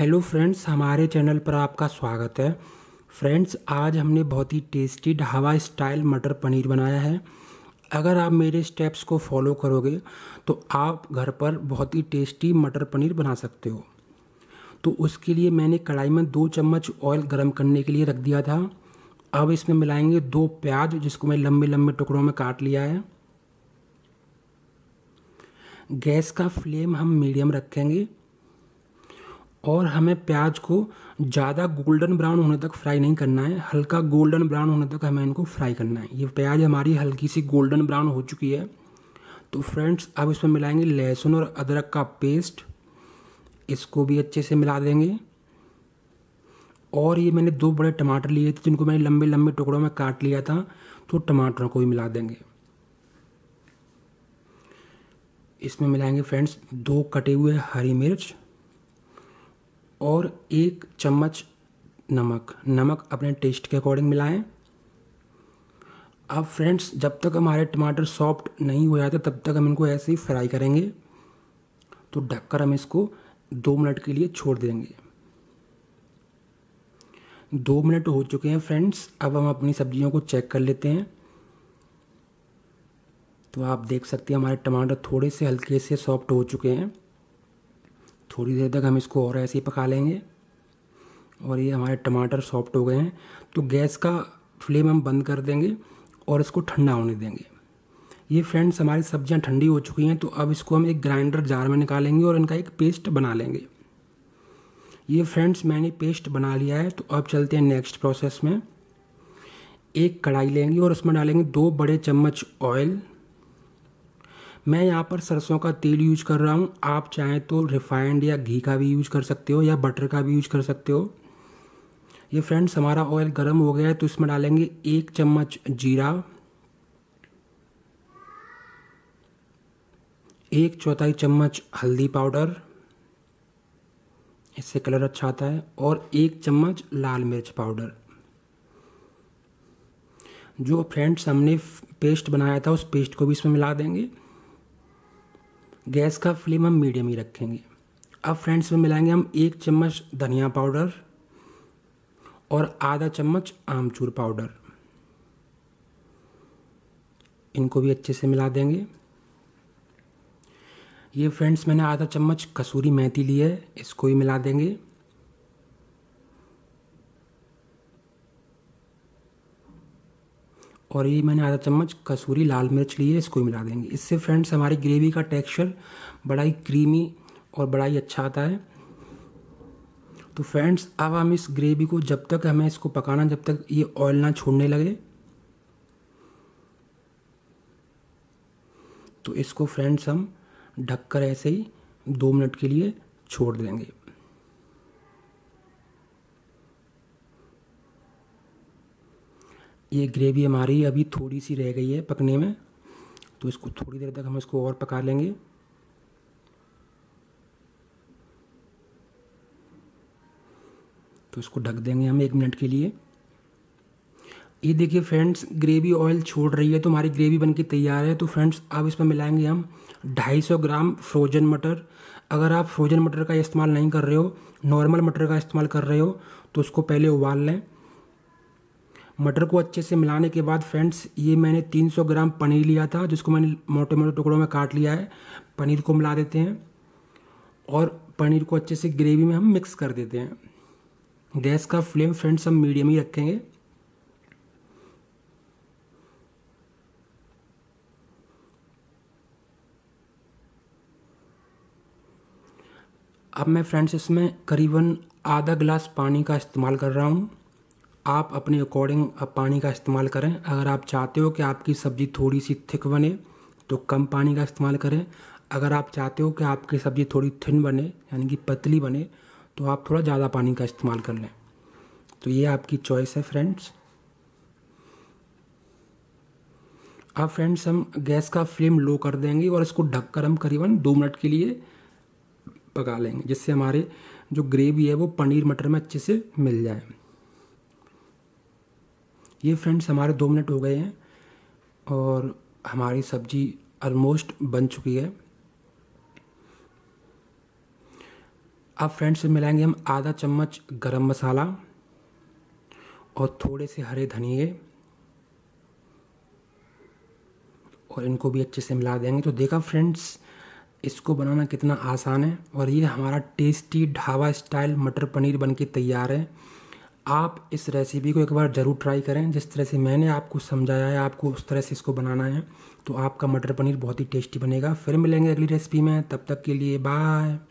hello friends हमारे channel पर आपका स्वागत है फ्रेंड्स आज हमने बहुत ही टेस्टी ढाबा स्टाइल मटर पनीर बनाया है अगर आप मेरे स्टेप्स को फॉलो करोगे तो आप घर पर बहुत ही टेस्टी मटर पनीर बना सकते हो तो उसके लिए मैंने कढ़ाई में दो चम्मच ऑयल गर्म करने के लिए रख दिया था अब इसमें मिलाएंगे दो प्याज जिसको मैं लंबे लंबे टुकड़ों में काट लिया है गैस का फ्लेम हम मीडियम रखेंगे और हमें प्याज को ज़्यादा गोल्डन ब्राउन होने तक फ्राई नहीं करना है हल्का गोल्डन ब्राउन होने तक हमें इनको फ्राई करना है ये प्याज हमारी हल्की सी गोल्डन ब्राउन हो चुकी है तो फ्रेंड्स अब इसमें मिलाएंगे लहसुन और अदरक का पेस्ट इसको भी अच्छे से मिला देंगे और ये मैंने दो बड़े टमाटर लिए थे जिनको मैंने लंबे लंबे टुकड़ों में काट लिया था तो टमाटरों को भी मिला देंगे इसमें मिलाएंगे फ्रेंड्स दो कटे हुए हरी मिर्च और एक चम्मच नमक नमक अपने टेस्ट के अकॉर्डिंग मिलाएं अब फ्रेंड्स जब तक हमारे टमाटर सॉफ्ट नहीं हो जाते तब तक हम इनको ऐसे ही फ्राई करेंगे तो ढककर हम इसको दो मिनट के लिए छोड़ देंगे दो मिनट हो चुके हैं फ्रेंड्स अब हम अपनी सब्जियों को चेक कर लेते हैं तो आप देख सकते हैं हमारे टमाटर थोड़े से हल्के से सॉफ्ट हो चुके हैं थोड़ी देर तक हम इसको और ऐसे ही पका लेंगे और ये हमारे टमाटर सॉफ्ट हो गए हैं तो गैस का फ्लेम हम बंद कर देंगे और इसको ठंडा होने देंगे ये फ्रेंड्स हमारी सब्जियां ठंडी हो चुकी हैं तो अब इसको हम एक ग्राइंडर जार में निकालेंगे और इनका एक पेस्ट बना लेंगे ये फ्रेंड्स मैंने पेस्ट बना लिया है तो अब चलते हैं नेक्स्ट प्रोसेस में एक कढ़ाई लेंगे और उसमें डालेंगे दो बड़े चम्मच ऑयल मैं यहाँ पर सरसों का तेल यूज कर रहा हूँ आप चाहें तो रिफाइंड या घी का भी यूज कर सकते हो या बटर का भी यूज कर सकते हो ये फ्रेंड्स हमारा ऑयल गर्म हो गया है तो इसमें डालेंगे एक चम्मच जीरा एक चौथाई चम्मच हल्दी पाउडर इससे कलर अच्छा आता है और एक चम्मच लाल मिर्च पाउडर जो फ्रेंड्स हमने पेस्ट बनाया था उस पेस्ट को भी इसमें मिला देंगे गैस का फ्लेम हम मीडियम ही रखेंगे अब फ्रेंड्स में मिलाएंगे हम एक चम्मच धनिया पाउडर और आधा चम्मच आमचूर पाउडर इनको भी अच्छे से मिला देंगे ये फ्रेंड्स मैंने आधा चम्मच कसूरी मेथी ली है इसको भी मिला देंगे और ये मैंने आधा चम्मच कसूरी लाल मिर्च ली है इसको मिला देंगे इससे फ्रेंड्स हमारी ग्रेवी का टेक्सचर बड़ा ही क्रीमी और बड़ा ही अच्छा आता है तो फ्रेंड्स अब हम इस ग्रेवी को जब तक हमें इसको पकाना जब तक ये ऑयल ना छोड़ने लगे तो इसको फ्रेंड्स हम ढककर ऐसे ही दो मिनट के लिए छोड़ देंगे ये ग्रेवी हमारी अभी थोड़ी सी रह गई है पकने में तो इसको थोड़ी देर तक हम इसको और पका लेंगे तो इसको ढक देंगे हम एक मिनट के लिए ये देखिए फ्रेंड्स ग्रेवी ऑयल छोड़ रही है तो हमारी ग्रेवी बनके तैयार है तो फ्रेंड्स अब इसमें मिलाएंगे हम 250 ग्राम फ्रोजन मटर अगर आप फ्रोजन मटर का इस्तेमाल नहीं कर रहे हो नॉर्मल मटर का इस्तेमाल कर रहे हो तो उसको पहले उबाल लें मटर को अच्छे से मिलाने के बाद फ्रेंड्स ये मैंने 300 ग्राम पनीर लिया था जिसको मैंने मोटे मोटे टुकड़ों में काट लिया है पनीर को मिला देते हैं और पनीर को अच्छे से ग्रेवी में हम मिक्स कर देते हैं गैस का फ्लेम फ्रेंड्स हम मीडियम ही रखेंगे अब मैं फ्रेंड्स इसमें करीबन आधा गिलास पानी का इस्तेमाल कर रहा हूँ आप अपने अकॉर्डिंग पानी का इस्तेमाल करें अगर आप चाहते हो कि आपकी सब्ज़ी थोड़ी सी थिक बने तो कम पानी का इस्तेमाल करें अगर आप चाहते हो कि आपकी सब्ज़ी थोड़ी थिन बने यानी कि पतली बने तो आप थोड़ा ज़्यादा पानी का इस्तेमाल कर लें तो ये आपकी चॉइस है फ्रेंड्स अब फ्रेंड्स हम गैस का फ्लेम लो कर देंगे और इसको ढककर हम करीबन दो मिनट के लिए पका लेंगे जिससे हमारे जो ग्रेवी है वो पनीर मटर में अच्छे से मिल जाए ये फ्रेंड्स हमारे दो मिनट हो गए हैं और हमारी सब्जी ऑलमोस्ट बन चुकी है अब फ्रेंड्स मिलाएंगे हम आधा चम्मच गरम मसाला और थोड़े से हरे धनिए और इनको भी अच्छे से मिला देंगे तो देखा फ्रेंड्स इसको बनाना कितना आसान है और ये हमारा टेस्टी ढाबा स्टाइल मटर पनीर बन के तैयार है आप इस रेसिपी को एक बार ज़रूर ट्राई करें जिस तरह से मैंने आपको समझाया है आपको उस तरह से इसको बनाना है तो आपका मटर पनीर बहुत ही टेस्टी बनेगा फिर मिलेंगे अगली रेसिपी में तब तक के लिए बाय